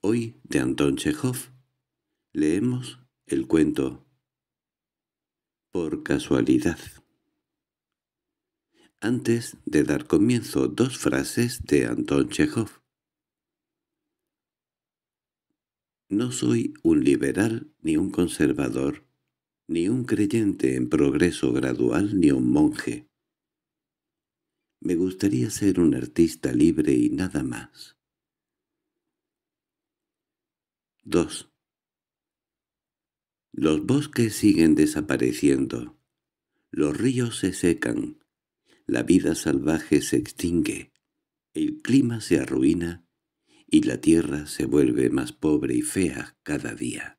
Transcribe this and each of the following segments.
Hoy de Anton Chekhov leemos el cuento Por casualidad. Antes de dar comienzo, dos frases de Anton Chekhov. No soy un liberal ni un conservador, ni un creyente en progreso gradual ni un monje. Me gustaría ser un artista libre y nada más. 2. Los bosques siguen desapareciendo. Los ríos se secan. La vida salvaje se extingue. El clima se arruina y la tierra se vuelve más pobre y fea cada día.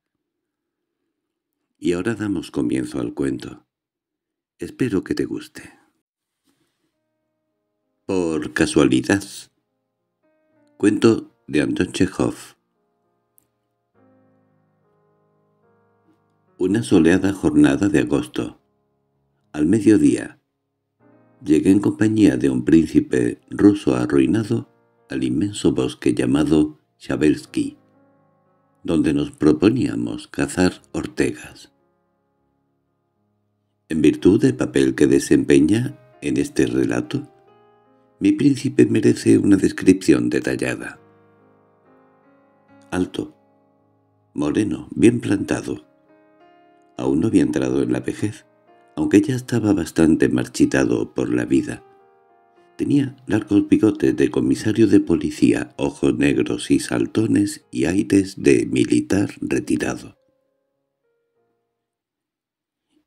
Y ahora damos comienzo al cuento. Espero que te guste. Por casualidad. Cuento de Anton Chekhov Una soleada jornada de agosto. Al mediodía, llegué en compañía de un príncipe ruso arruinado al inmenso bosque llamado Chabelski, donde nos proponíamos cazar ortegas. En virtud del papel que desempeña en este relato, mi príncipe merece una descripción detallada. Alto, moreno, bien plantado, Aún no había entrado en la vejez, aunque ya estaba bastante marchitado por la vida. Tenía largos bigotes de comisario de policía, ojos negros y saltones y aires de militar retirado.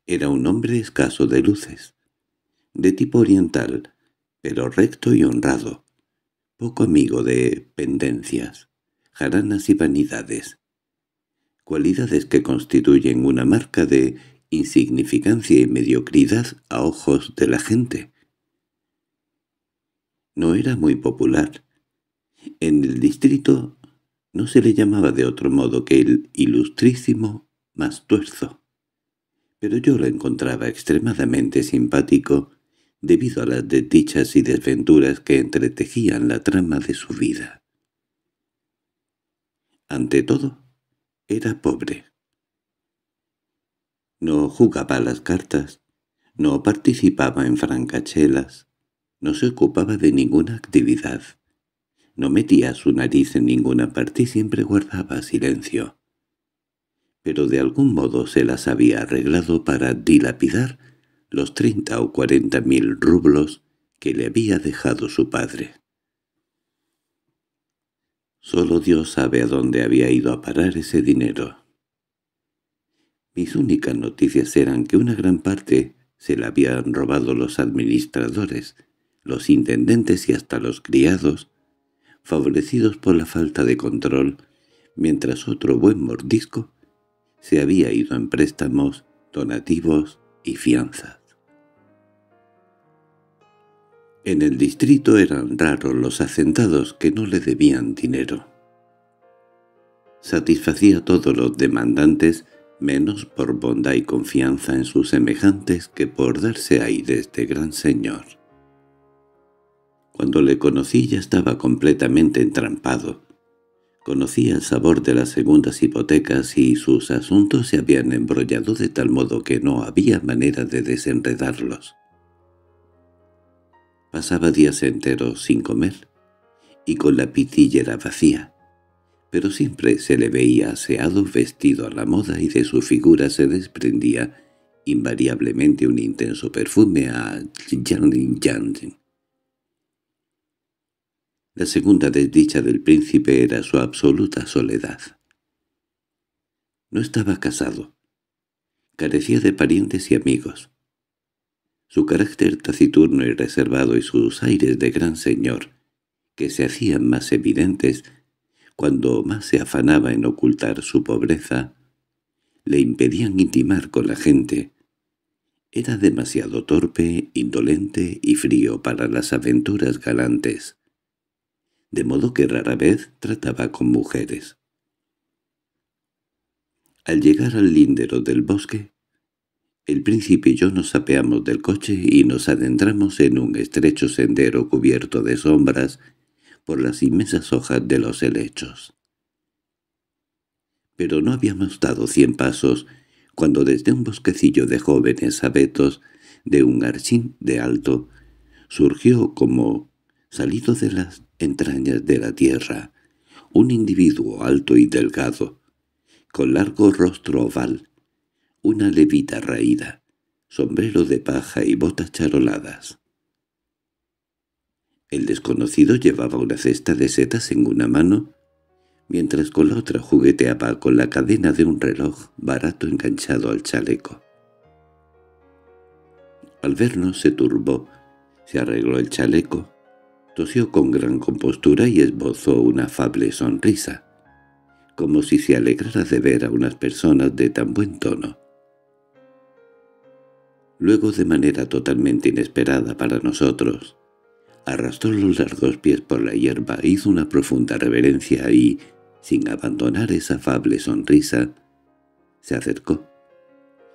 Era un hombre escaso de luces, de tipo oriental, pero recto y honrado, poco amigo de pendencias, jaranas y vanidades, cualidades que constituyen una marca de insignificancia y mediocridad a ojos de la gente. No era muy popular. En el distrito no se le llamaba de otro modo que el ilustrísimo tuerzo. Pero yo lo encontraba extremadamente simpático debido a las desdichas y desventuras que entretejían la trama de su vida. Ante todo, era pobre. No jugaba las cartas, no participaba en francachelas, no se ocupaba de ninguna actividad. No metía su nariz en ninguna parte y siempre guardaba silencio. Pero de algún modo se las había arreglado para dilapidar los treinta o cuarenta mil rublos que le había dejado su padre. Solo Dios sabe a dónde había ido a parar ese dinero. Mis únicas noticias eran que una gran parte se la habían robado los administradores, los intendentes y hasta los criados, favorecidos por la falta de control, mientras otro buen mordisco se había ido en préstamos, donativos y fianzas. En el distrito eran raros los asentados que no le debían dinero. Satisfacía a todos los demandantes, menos por bondad y confianza en sus semejantes que por darse aires de este gran señor. Cuando le conocí ya estaba completamente entrampado. Conocía el sabor de las segundas hipotecas y sus asuntos se habían embrollado de tal modo que no había manera de desenredarlos. Pasaba días enteros sin comer y con la pitillera vacía, pero siempre se le veía aseado, vestido a la moda y de su figura se desprendía invariablemente un intenso perfume a La segunda desdicha del príncipe era su absoluta soledad. No estaba casado. Carecía de parientes y amigos su carácter taciturno y reservado y sus aires de gran señor, que se hacían más evidentes cuando más se afanaba en ocultar su pobreza, le impedían intimar con la gente. Era demasiado torpe, indolente y frío para las aventuras galantes, de modo que rara vez trataba con mujeres. Al llegar al lindero del bosque, el príncipe y yo nos apeamos del coche y nos adentramos en un estrecho sendero cubierto de sombras por las inmensas hojas de los helechos. Pero no habíamos dado cien pasos cuando desde un bosquecillo de jóvenes abetos de un archín de alto surgió como salido de las entrañas de la tierra un individuo alto y delgado, con largo rostro oval, una levita raída, sombrero de paja y botas charoladas. El desconocido llevaba una cesta de setas en una mano, mientras con la otra jugueteaba con la cadena de un reloj barato enganchado al chaleco. Al vernos se turbó, se arregló el chaleco, tosió con gran compostura y esbozó una afable sonrisa, como si se alegrara de ver a unas personas de tan buen tono. Luego, de manera totalmente inesperada para nosotros, arrastró los largos pies por la hierba, e hizo una profunda reverencia y, sin abandonar esa afable sonrisa, se acercó.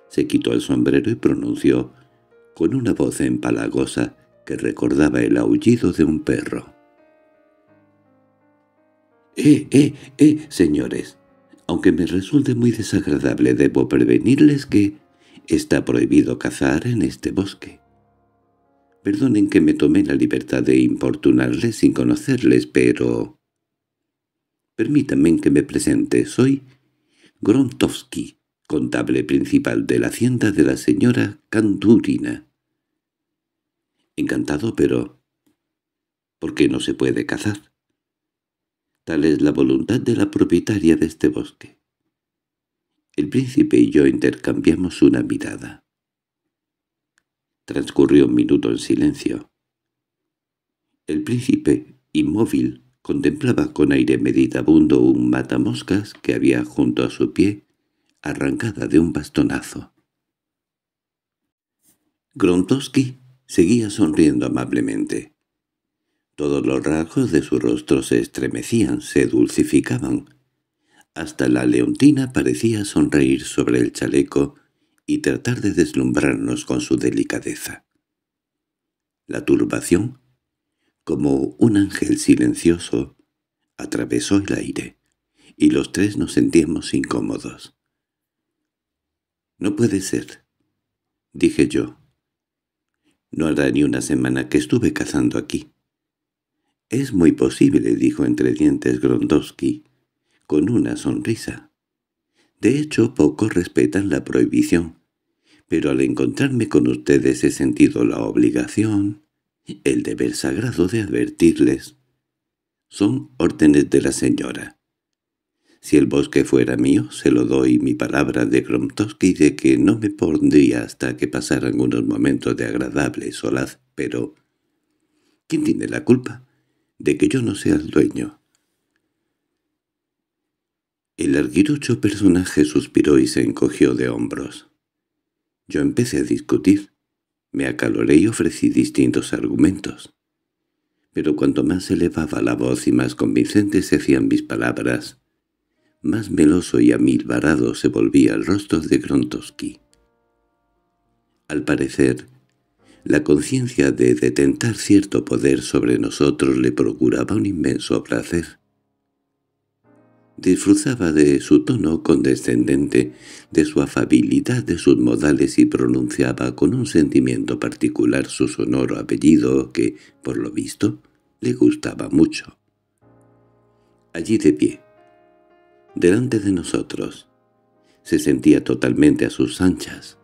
Se quitó el sombrero y pronunció, con una voz empalagosa que recordaba el aullido de un perro. —¡Eh, eh, eh, señores! Aunque me resulte muy desagradable, debo prevenirles que Está prohibido cazar en este bosque. Perdonen que me tomé la libertad de importunarles sin conocerles, pero... Permítanme que me presente. Soy Grontovsky, contable principal de la hacienda de la señora Canturina. Encantado, pero... ¿Por qué no se puede cazar? Tal es la voluntad de la propietaria de este bosque. El príncipe y yo intercambiamos una mirada. Transcurrió un minuto en silencio. El príncipe, inmóvil, contemplaba con aire meditabundo un matamoscas que había junto a su pie, arrancada de un bastonazo. Grontoski seguía sonriendo amablemente. Todos los rasgos de su rostro se estremecían, se dulcificaban. Hasta la leontina parecía sonreír sobre el chaleco y tratar de deslumbrarnos con su delicadeza. La turbación, como un ángel silencioso, atravesó el aire, y los tres nos sentíamos incómodos. «No puede ser», dije yo. «No hará ni una semana que estuve cazando aquí». «Es muy posible», dijo entre dientes Grondowski con una sonrisa. De hecho, pocos respetan la prohibición, pero al encontrarme con ustedes he sentido la obligación, el deber sagrado de advertirles. Son órdenes de la señora. Si el bosque fuera mío, se lo doy mi palabra de Gromtowski de que no me pondría hasta que pasaran unos momentos de agradable solaz, pero... ¿Quién tiene la culpa de que yo no sea el dueño? El arguirucho personaje suspiró y se encogió de hombros. Yo empecé a discutir. Me acaloré y ofrecí distintos argumentos. Pero cuanto más elevaba la voz y más convincentes se hacían mis palabras, más meloso y amilbarado se volvía el rostro de Grontoski. Al parecer, la conciencia de detentar cierto poder sobre nosotros le procuraba un inmenso placer. Disfrutaba de su tono condescendente, de su afabilidad, de sus modales y pronunciaba con un sentimiento particular su sonoro apellido que, por lo visto, le gustaba mucho. Allí de pie, delante de nosotros, se sentía totalmente a sus anchas.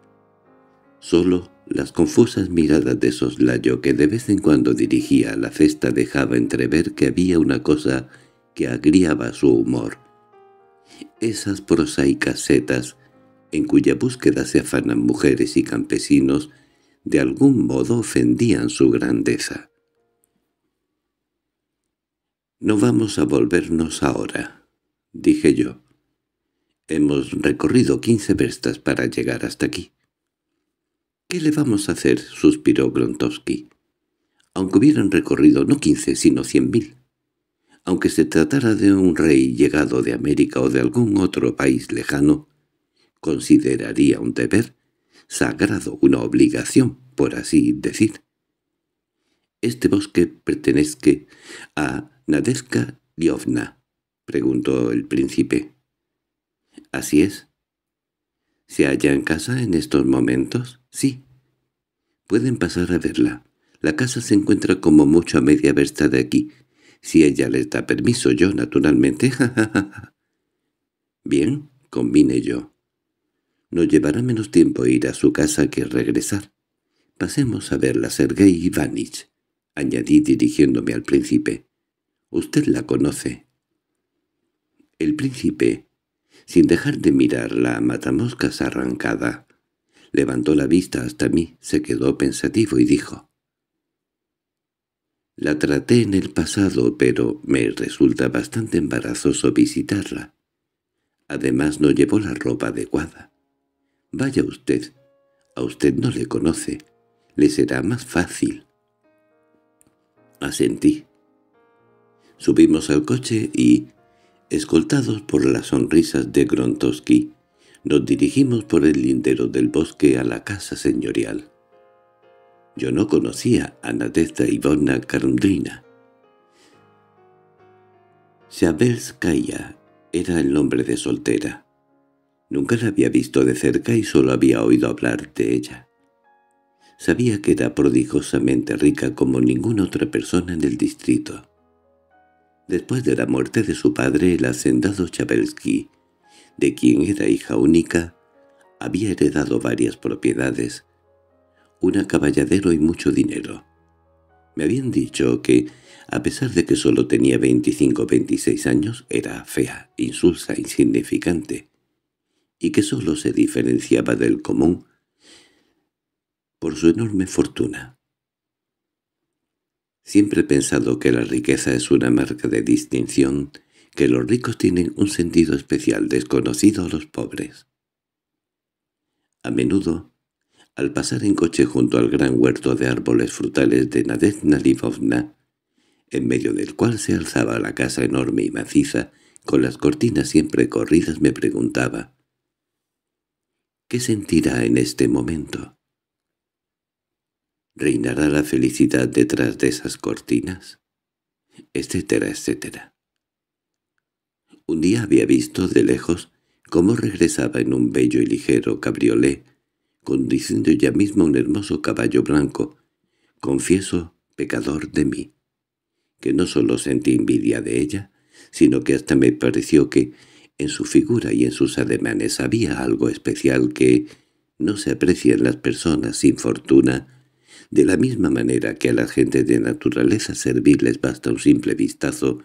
Solo las confusas miradas de soslayo que de vez en cuando dirigía a la cesta dejaba entrever que había una cosa que agriaba su humor esas prosaicas setas en cuya búsqueda se afanan mujeres y campesinos, de algún modo ofendían su grandeza. «No vamos a volvernos ahora», dije yo. «Hemos recorrido quince verstas para llegar hasta aquí». «¿Qué le vamos a hacer?» suspiró Grontowski. «Aunque hubieran recorrido no quince, sino cien mil» aunque se tratara de un rey llegado de América o de algún otro país lejano, consideraría un deber sagrado, una obligación, por así decir. —¿Este bosque pertenezque a Nadezka Liovna? —preguntó el príncipe. —Así es. —¿Se halla en casa en estos momentos? —Sí. —Pueden pasar a verla. La casa se encuentra como mucho a media versta de aquí. Si ella les da permiso, yo, naturalmente. Bien, combine yo. No llevará menos tiempo ir a su casa que regresar. Pasemos a verla, Sergei Ivanich, añadí dirigiéndome al príncipe. Usted la conoce. El príncipe, sin dejar de mirar la matamoscas arrancada, levantó la vista hasta mí, se quedó pensativo y dijo, la traté en el pasado, pero me resulta bastante embarazoso visitarla. Además no llevó la ropa adecuada. Vaya usted, a usted no le conoce. Le será más fácil. Asentí. Subimos al coche y, escoltados por las sonrisas de Grontoski, nos dirigimos por el lindero del bosque a la casa señorial. Yo no conocía a Nadezhda Ivona Karmdrina. Chabelskaya era el nombre de soltera. Nunca la había visto de cerca y solo había oído hablar de ella. Sabía que era prodigiosamente rica como ninguna otra persona en el distrito. Después de la muerte de su padre, el hacendado Chabelsky, de quien era hija única, había heredado varias propiedades, un acaballadero y mucho dinero. Me habían dicho que, a pesar de que solo tenía 25 o 26 años, era fea, insulsa, insignificante, y que solo se diferenciaba del común por su enorme fortuna. Siempre he pensado que la riqueza es una marca de distinción, que los ricos tienen un sentido especial desconocido a los pobres. A menudo al pasar en coche junto al gran huerto de árboles frutales de Nadezhna Livovna, en medio del cual se alzaba la casa enorme y maciza, con las cortinas siempre corridas me preguntaba, ¿qué sentirá en este momento? ¿Reinará la felicidad detrás de esas cortinas? Etcétera, etcétera. Un día había visto de lejos cómo regresaba en un bello y ligero cabriolé condiciendo ella misma un hermoso caballo blanco. Confieso, pecador de mí, que no solo sentí envidia de ella, sino que hasta me pareció que, en su figura y en sus ademanes había algo especial que no se aprecia en las personas sin fortuna, de la misma manera que a la gente de naturaleza servil les basta un simple vistazo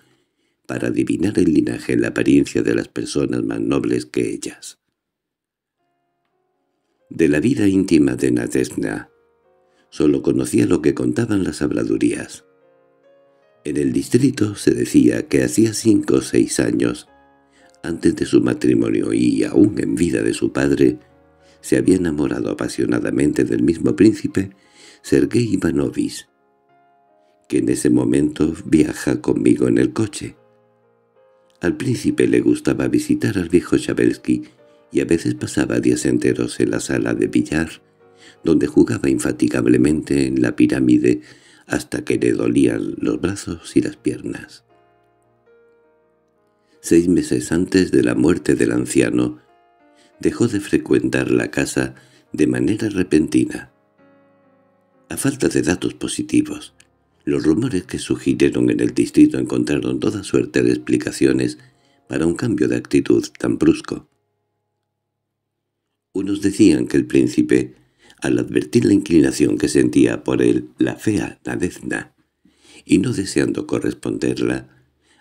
para adivinar el linaje y la apariencia de las personas más nobles que ellas de la vida íntima de Nadesna, Solo conocía lo que contaban las habladurías. En el distrito se decía que hacía cinco o seis años, antes de su matrimonio y aún en vida de su padre, se había enamorado apasionadamente del mismo príncipe Sergei Ivanovich, que en ese momento viaja conmigo en el coche. Al príncipe le gustaba visitar al viejo Chabelsky y a veces pasaba días enteros en la sala de billar, donde jugaba infatigablemente en la pirámide hasta que le dolían los brazos y las piernas. Seis meses antes de la muerte del anciano, dejó de frecuentar la casa de manera repentina. A falta de datos positivos, los rumores que sugirieron en el distrito encontraron toda suerte de explicaciones para un cambio de actitud tan brusco. Unos decían que el príncipe, al advertir la inclinación que sentía por él la fea Nadezna, y no deseando corresponderla,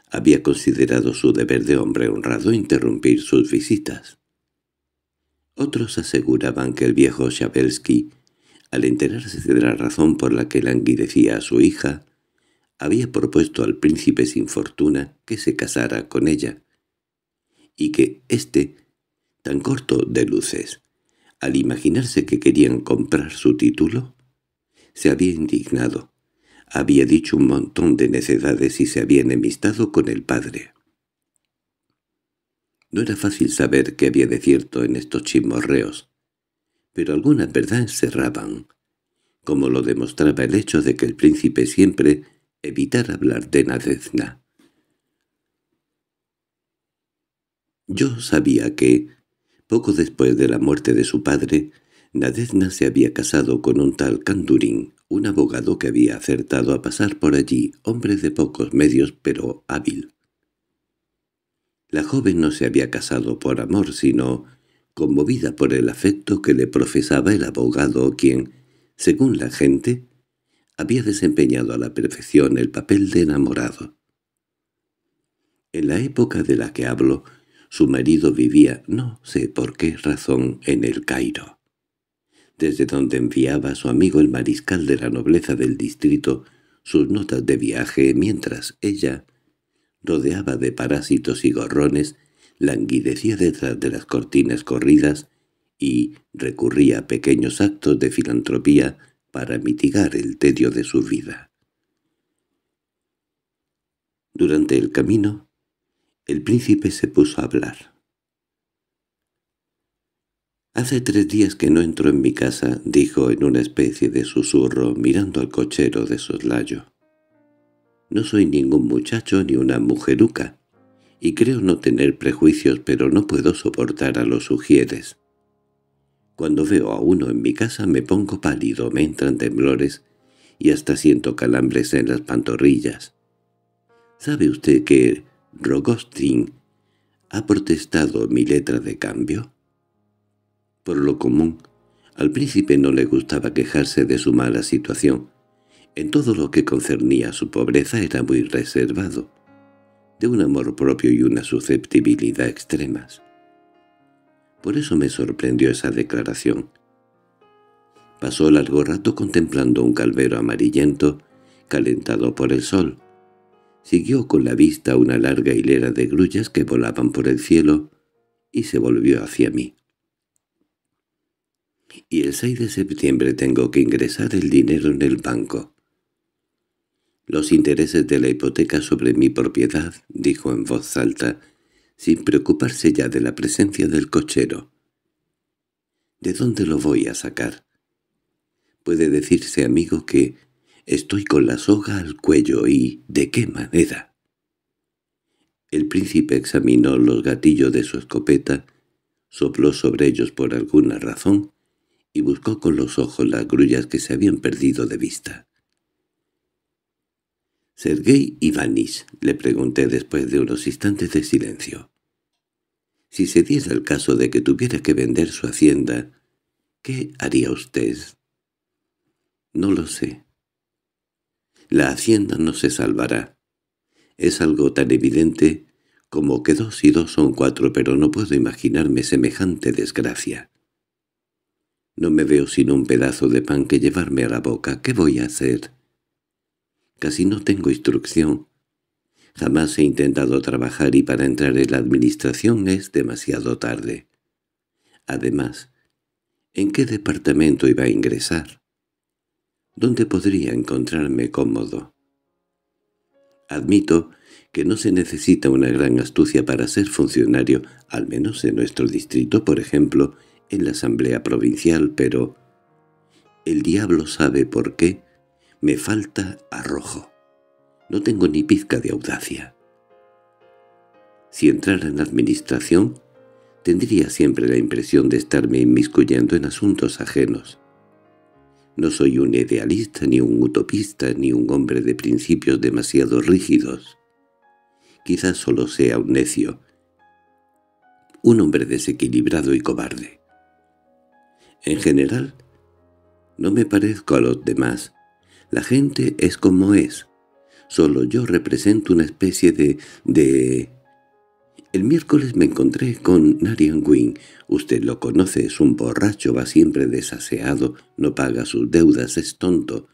había considerado su deber de hombre honrado interrumpir sus visitas. Otros aseguraban que el viejo Shabelsky, al enterarse de la razón por la que languidecía a su hija, había propuesto al príncipe sin fortuna que se casara con ella, y que éste corto de luces. Al imaginarse que querían comprar su título, se había indignado. Había dicho un montón de necedades y se había enemistado con el padre. No era fácil saber qué había de cierto en estos chismorreos, pero algunas verdades cerraban, como lo demostraba el hecho de que el príncipe siempre evitara hablar de Nadezna. Yo sabía que, poco después de la muerte de su padre, Nadezna se había casado con un tal Candurín, un abogado que había acertado a pasar por allí, hombre de pocos medios pero hábil. La joven no se había casado por amor, sino conmovida por el afecto que le profesaba el abogado quien, según la gente, había desempeñado a la perfección el papel de enamorado. En la época de la que hablo, su marido vivía, no sé por qué razón, en el Cairo, desde donde enviaba a su amigo el mariscal de la nobleza del distrito sus notas de viaje mientras ella, rodeaba de parásitos y gorrones, languidecía detrás de las cortinas corridas y recurría a pequeños actos de filantropía para mitigar el tedio de su vida. Durante el camino, el príncipe se puso a hablar. «Hace tres días que no entró en mi casa», dijo en una especie de susurro, mirando al cochero de soslayo. «No soy ningún muchacho ni una mujeruca, y creo no tener prejuicios, pero no puedo soportar a los sugieres. Cuando veo a uno en mi casa me pongo pálido, me entran temblores y hasta siento calambres en las pantorrillas. ¿Sabe usted que Rogostin, ha protestado mi letra de cambio. Por lo común, al príncipe no le gustaba quejarse de su mala situación. En todo lo que concernía a su pobreza era muy reservado, de un amor propio y una susceptibilidad extremas. Por eso me sorprendió esa declaración. Pasó largo rato contemplando un calvero amarillento, calentado por el sol, Siguió con la vista una larga hilera de grullas que volaban por el cielo y se volvió hacia mí. «Y el 6 de septiembre tengo que ingresar el dinero en el banco». «Los intereses de la hipoteca sobre mi propiedad», dijo en voz alta, sin preocuparse ya de la presencia del cochero. «¿De dónde lo voy a sacar?» Puede decirse, amigo, que Estoy con la soga al cuello y... ¿de qué manera? El príncipe examinó los gatillos de su escopeta, sopló sobre ellos por alguna razón y buscó con los ojos las grullas que se habían perdido de vista. —¿Sergei Ivanich? —le pregunté después de unos instantes de silencio. —Si se diera el caso de que tuviera que vender su hacienda, ¿qué haría usted? —No lo sé la hacienda no se salvará. Es algo tan evidente como que dos y dos son cuatro, pero no puedo imaginarme semejante desgracia. No me veo sin un pedazo de pan que llevarme a la boca. ¿Qué voy a hacer? Casi no tengo instrucción. Jamás he intentado trabajar y para entrar en la administración es demasiado tarde. Además, ¿en qué departamento iba a ingresar? ¿Dónde podría encontrarme cómodo. Admito que no se necesita una gran astucia para ser funcionario, al menos en nuestro distrito, por ejemplo, en la asamblea provincial, pero el diablo sabe por qué me falta arrojo. No tengo ni pizca de audacia. Si entrara en administración, tendría siempre la impresión de estarme inmiscuyendo en asuntos ajenos. No soy un idealista, ni un utopista, ni un hombre de principios demasiado rígidos. Quizás solo sea un necio, un hombre desequilibrado y cobarde. En general, no me parezco a los demás. La gente es como es. Solo yo represento una especie de... de... El miércoles me encontré con Narian Wing. Usted lo conoce, es un borracho, va siempre desaseado, no paga sus deudas, es tonto.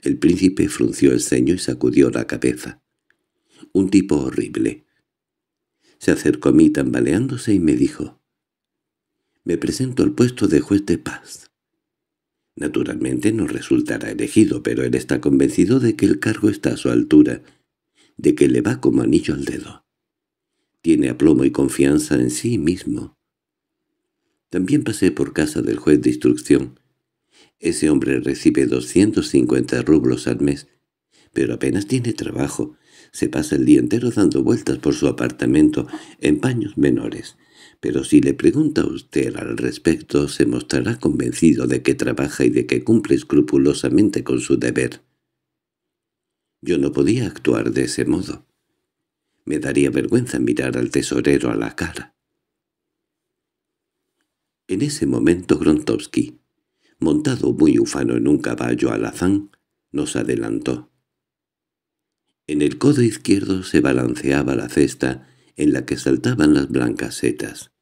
El príncipe frunció el ceño y sacudió la cabeza. Un tipo horrible. Se acercó a mí tambaleándose y me dijo. «Me presento al puesto de juez de paz». Naturalmente no resultará elegido, pero él está convencido de que el cargo está a su altura, de que le va como anillo al dedo tiene aplomo y confianza en sí mismo. También pasé por casa del juez de instrucción. Ese hombre recibe 250 rublos al mes, pero apenas tiene trabajo. Se pasa el día entero dando vueltas por su apartamento en paños menores. Pero si le pregunta a usted al respecto, se mostrará convencido de que trabaja y de que cumple escrupulosamente con su deber. Yo no podía actuar de ese modo. Me daría vergüenza mirar al tesorero a la cara. En ese momento Grontowski, montado muy ufano en un caballo alazán, nos adelantó. En el codo izquierdo se balanceaba la cesta en la que saltaban las blancas setas.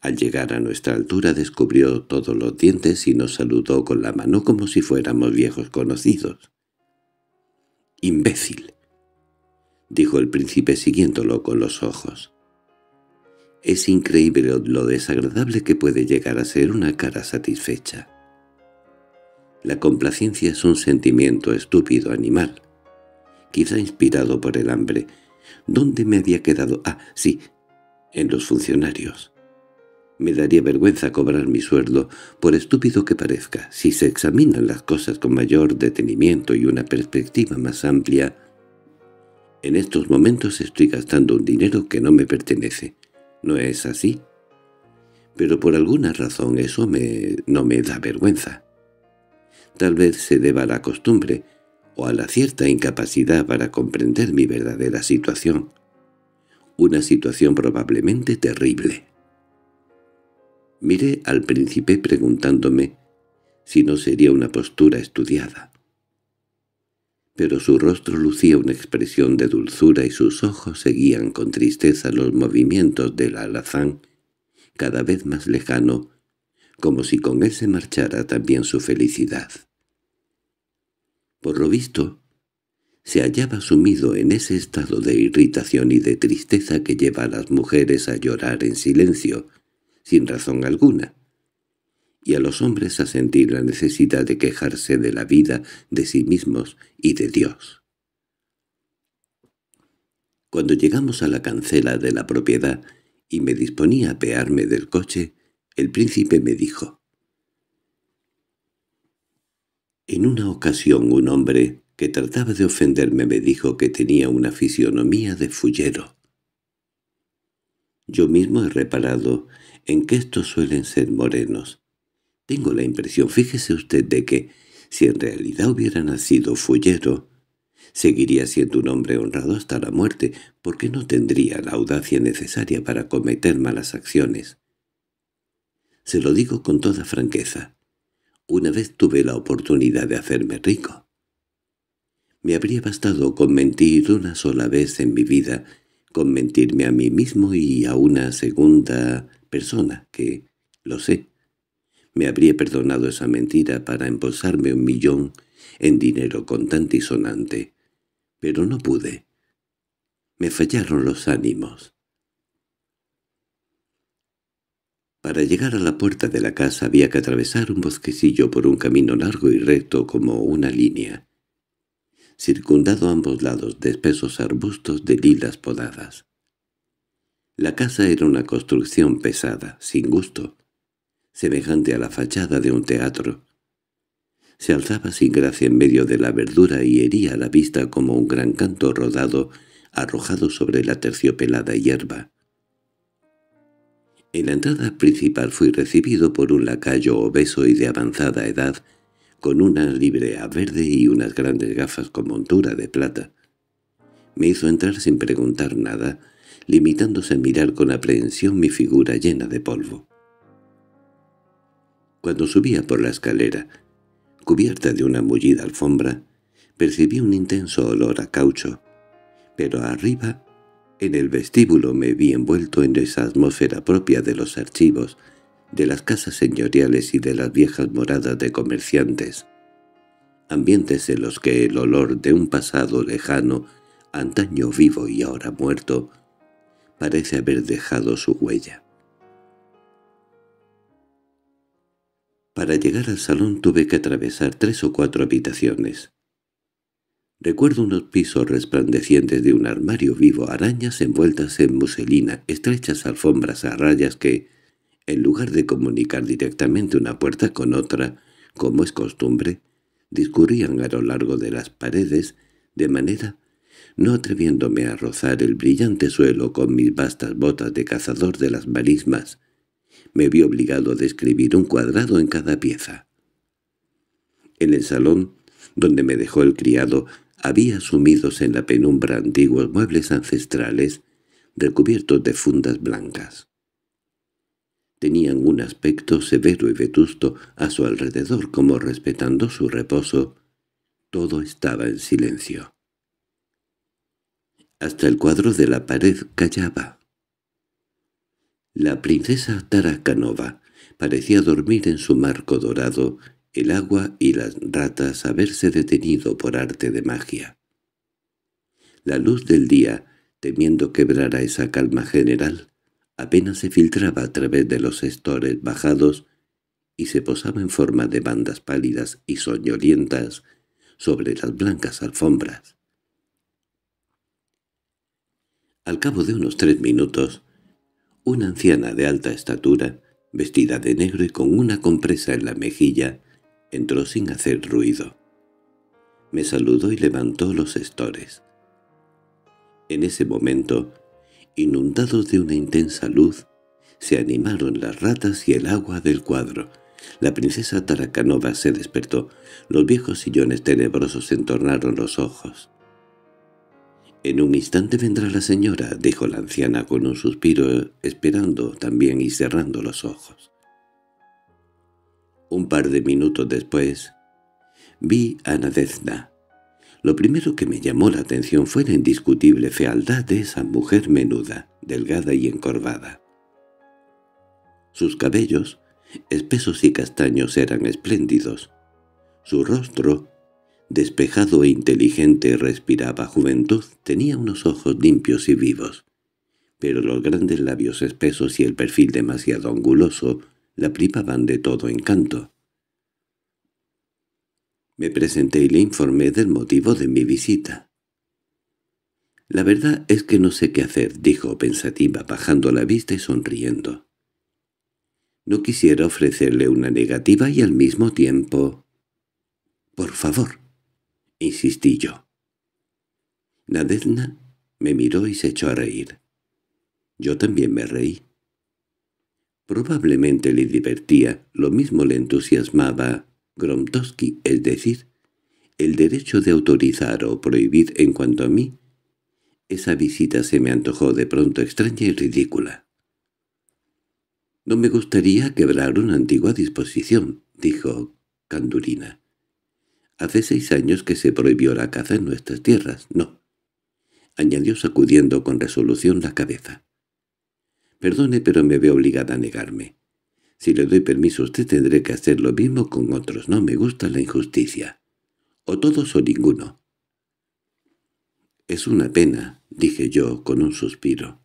Al llegar a nuestra altura descubrió todos los dientes y nos saludó con la mano como si fuéramos viejos conocidos. —¡Imbécil! —dijo el príncipe siguiéndolo con los ojos. —Es increíble lo desagradable que puede llegar a ser una cara satisfecha. La complacencia es un sentimiento estúpido animal, quizá inspirado por el hambre. ¿Dónde me había quedado? Ah, sí, en los funcionarios. Me daría vergüenza cobrar mi sueldo, por estúpido que parezca. Si se examinan las cosas con mayor detenimiento y una perspectiva más amplia, en estos momentos estoy gastando un dinero que no me pertenece. ¿No es así? Pero por alguna razón eso me, no me da vergüenza. Tal vez se deba a la costumbre o a la cierta incapacidad para comprender mi verdadera situación. Una situación probablemente terrible. Miré al príncipe preguntándome si no sería una postura estudiada pero su rostro lucía una expresión de dulzura y sus ojos seguían con tristeza los movimientos del alazán, cada vez más lejano, como si con él se marchara también su felicidad. Por lo visto, se hallaba sumido en ese estado de irritación y de tristeza que lleva a las mujeres a llorar en silencio, sin razón alguna, y a los hombres a sentir la necesidad de quejarse de la vida, de sí mismos y de Dios. Cuando llegamos a la cancela de la propiedad y me disponía a pearme del coche, el príncipe me dijo. En una ocasión un hombre que trataba de ofenderme me dijo que tenía una fisionomía de fullero. Yo mismo he reparado en que estos suelen ser morenos, tengo la impresión, fíjese usted, de que, si en realidad hubiera nacido Fullero, seguiría siendo un hombre honrado hasta la muerte, porque no tendría la audacia necesaria para cometer malas acciones. Se lo digo con toda franqueza. Una vez tuve la oportunidad de hacerme rico. Me habría bastado con mentir una sola vez en mi vida, con mentirme a mí mismo y a una segunda persona, que, lo sé, me habría perdonado esa mentira para embolsarme un millón en dinero contante y sonante, pero no pude. Me fallaron los ánimos. Para llegar a la puerta de la casa había que atravesar un bosquecillo por un camino largo y recto como una línea, circundado a ambos lados de espesos arbustos de lilas podadas. La casa era una construcción pesada, sin gusto, semejante a la fachada de un teatro. Se alzaba sin gracia en medio de la verdura y hería la vista como un gran canto rodado arrojado sobre la terciopelada hierba. En la entrada principal fui recibido por un lacayo obeso y de avanzada edad, con una librea verde y unas grandes gafas con montura de plata. Me hizo entrar sin preguntar nada, limitándose a mirar con aprehensión mi figura llena de polvo. Cuando subía por la escalera, cubierta de una mullida alfombra, percibí un intenso olor a caucho, pero arriba, en el vestíbulo me vi envuelto en esa atmósfera propia de los archivos, de las casas señoriales y de las viejas moradas de comerciantes, ambientes en los que el olor de un pasado lejano, antaño vivo y ahora muerto, parece haber dejado su huella. Para llegar al salón tuve que atravesar tres o cuatro habitaciones. Recuerdo unos pisos resplandecientes de un armario vivo, arañas envueltas en muselina, estrechas alfombras a rayas que, en lugar de comunicar directamente una puerta con otra, como es costumbre, discurrían a lo largo de las paredes, de manera, no atreviéndome a rozar el brillante suelo con mis vastas botas de cazador de las marismas, me vi obligado a describir un cuadrado en cada pieza. En el salón, donde me dejó el criado, había sumidos en la penumbra antiguos muebles ancestrales recubiertos de fundas blancas. Tenían un aspecto severo y vetusto a su alrededor, como respetando su reposo. Todo estaba en silencio. Hasta el cuadro de la pared callaba. La princesa Tara parecía dormir en su marco dorado, el agua y las ratas haberse detenido por arte de magia. La luz del día, temiendo quebrar a esa calma general, apenas se filtraba a través de los estores bajados y se posaba en forma de bandas pálidas y soñolientas sobre las blancas alfombras. Al cabo de unos tres minutos, una anciana de alta estatura, vestida de negro y con una compresa en la mejilla, entró sin hacer ruido. Me saludó y levantó los estores. En ese momento, inundados de una intensa luz, se animaron las ratas y el agua del cuadro. La princesa Taracanova se despertó. Los viejos sillones tenebrosos entornaron los ojos. En un instante vendrá la señora, dijo la anciana con un suspiro, esperando también y cerrando los ojos. Un par de minutos después, vi a Nadezna. Lo primero que me llamó la atención fue la indiscutible fealdad de esa mujer menuda, delgada y encorvada. Sus cabellos, espesos y castaños, eran espléndidos. Su rostro, Despejado e inteligente respiraba juventud, tenía unos ojos limpios y vivos. Pero los grandes labios espesos y el perfil demasiado anguloso la privaban de todo encanto. Me presenté y le informé del motivo de mi visita. «La verdad es que no sé qué hacer», dijo pensativa, bajando la vista y sonriendo. «No quisiera ofrecerle una negativa y al mismo tiempo...» «Por favor», insistí yo. Nadezna me miró y se echó a reír. Yo también me reí. Probablemente le divertía, lo mismo le entusiasmaba Gromtowski, es decir, el derecho de autorizar o prohibir en cuanto a mí. Esa visita se me antojó de pronto extraña y ridícula. —No me gustaría quebrar una antigua disposición —dijo Candurina. Hace seis años que se prohibió la caza en nuestras tierras, no. Añadió sacudiendo con resolución la cabeza. Perdone, pero me veo obligada a negarme. Si le doy permiso usted tendré que hacer lo mismo con otros. No me gusta la injusticia. O todos o ninguno. Es una pena, dije yo con un suspiro.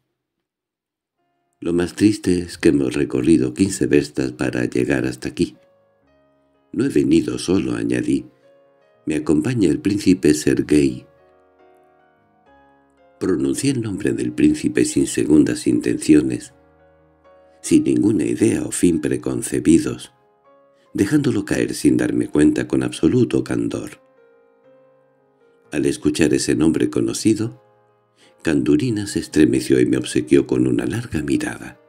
Lo más triste es que hemos recorrido quince bestas para llegar hasta aquí. No he venido solo, añadí, me acompaña el príncipe Sergei. Pronuncié el nombre del príncipe sin segundas intenciones, sin ninguna idea o fin preconcebidos, dejándolo caer sin darme cuenta con absoluto candor. Al escuchar ese nombre conocido, Candurina se estremeció y me obsequió con una larga mirada.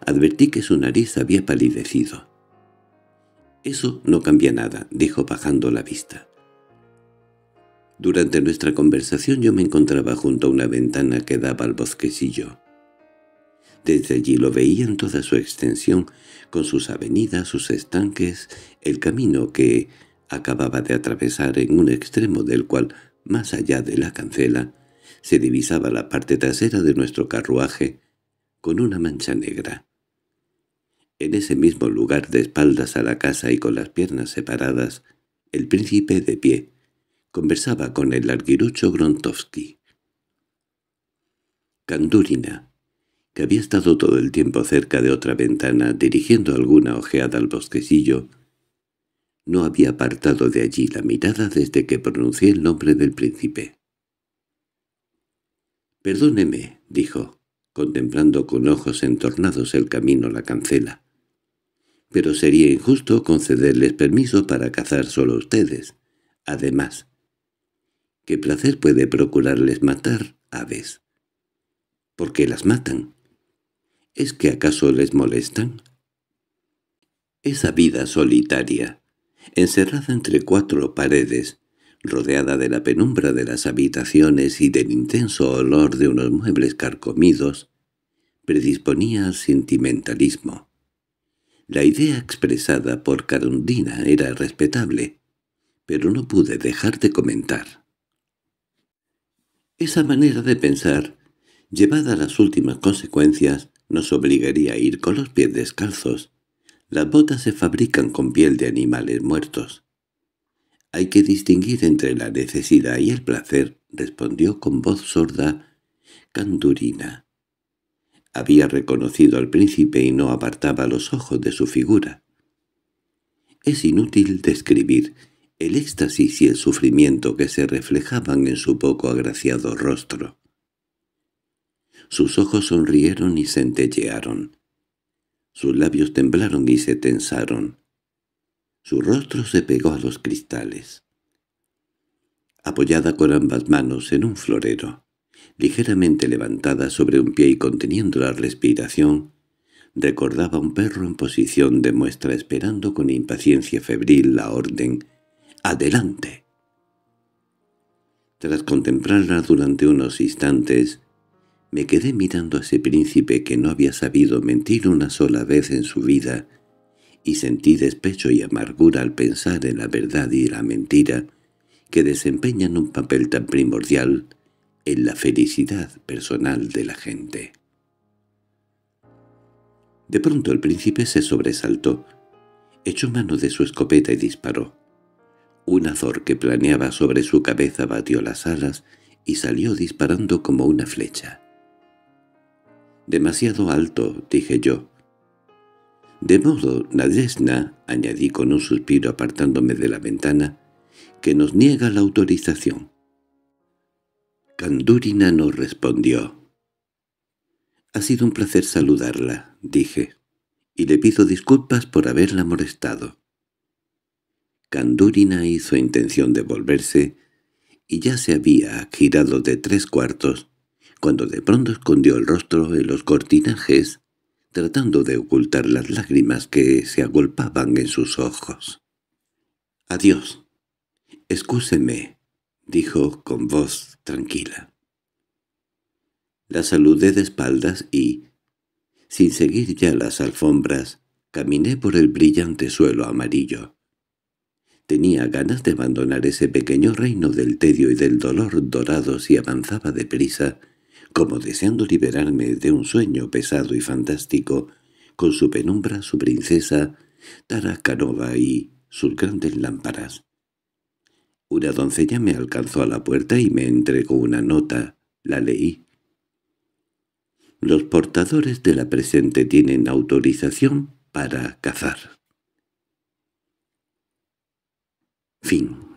Advertí que su nariz había palidecido. «Eso no cambia nada», dijo bajando la vista. Durante nuestra conversación yo me encontraba junto a una ventana que daba al bosquecillo. Desde allí lo veía en toda su extensión, con sus avenidas, sus estanques, el camino que acababa de atravesar en un extremo del cual, más allá de la cancela, se divisaba la parte trasera de nuestro carruaje con una mancha negra. En ese mismo lugar, de espaldas a la casa y con las piernas separadas, el príncipe de pie, Conversaba con el arguirucho Grontowski. Candurina, que había estado todo el tiempo cerca de otra ventana dirigiendo alguna ojeada al bosquecillo, no había apartado de allí la mirada desde que pronuncié el nombre del príncipe. «Perdóneme», dijo, contemplando con ojos entornados el camino la cancela. «Pero sería injusto concederles permiso para cazar solo ustedes. Además, ¿Qué placer puede procurarles matar aves? ¿Por qué las matan? ¿Es que acaso les molestan? Esa vida solitaria, encerrada entre cuatro paredes, rodeada de la penumbra de las habitaciones y del intenso olor de unos muebles carcomidos, predisponía al sentimentalismo. La idea expresada por Carundina era respetable, pero no pude dejar de comentar. Esa manera de pensar, llevada a las últimas consecuencias, nos obligaría a ir con los pies descalzos. Las botas se fabrican con piel de animales muertos. Hay que distinguir entre la necesidad y el placer, respondió con voz sorda Candurina. Había reconocido al príncipe y no apartaba los ojos de su figura. Es inútil describir el éxtasis y el sufrimiento que se reflejaban en su poco agraciado rostro. Sus ojos sonrieron y centellearon. Sus labios temblaron y se tensaron. Su rostro se pegó a los cristales. Apoyada con ambas manos en un florero, ligeramente levantada sobre un pie y conteniendo la respiración, recordaba a un perro en posición de muestra esperando con impaciencia febril la orden adelante. Tras contemplarla durante unos instantes, me quedé mirando a ese príncipe que no había sabido mentir una sola vez en su vida, y sentí despecho y amargura al pensar en la verdad y la mentira que desempeñan un papel tan primordial en la felicidad personal de la gente. De pronto el príncipe se sobresaltó, echó mano de su escopeta y disparó. Un azor que planeaba sobre su cabeza batió las alas y salió disparando como una flecha. «Demasiado alto», dije yo. «De modo, Nadesna», añadí con un suspiro apartándome de la ventana, «que nos niega la autorización». Candurina no respondió. «Ha sido un placer saludarla», dije, «y le pido disculpas por haberla molestado». Candurina hizo intención de volverse y ya se había girado de tres cuartos, cuando de pronto escondió el rostro en los cortinajes, tratando de ocultar las lágrimas que se agolpaban en sus ojos. —Adiós. escúseme, —dijo con voz tranquila. La saludé de espaldas y, sin seguir ya las alfombras, caminé por el brillante suelo amarillo. Tenía ganas de abandonar ese pequeño reino del tedio y del dolor dorados y avanzaba deprisa, como deseando liberarme de un sueño pesado y fantástico, con su penumbra, su princesa, Tarascanova y sus grandes lámparas. Una doncella me alcanzó a la puerta y me entregó una nota. La leí. Los portadores de la presente tienen autorización para cazar. Fin.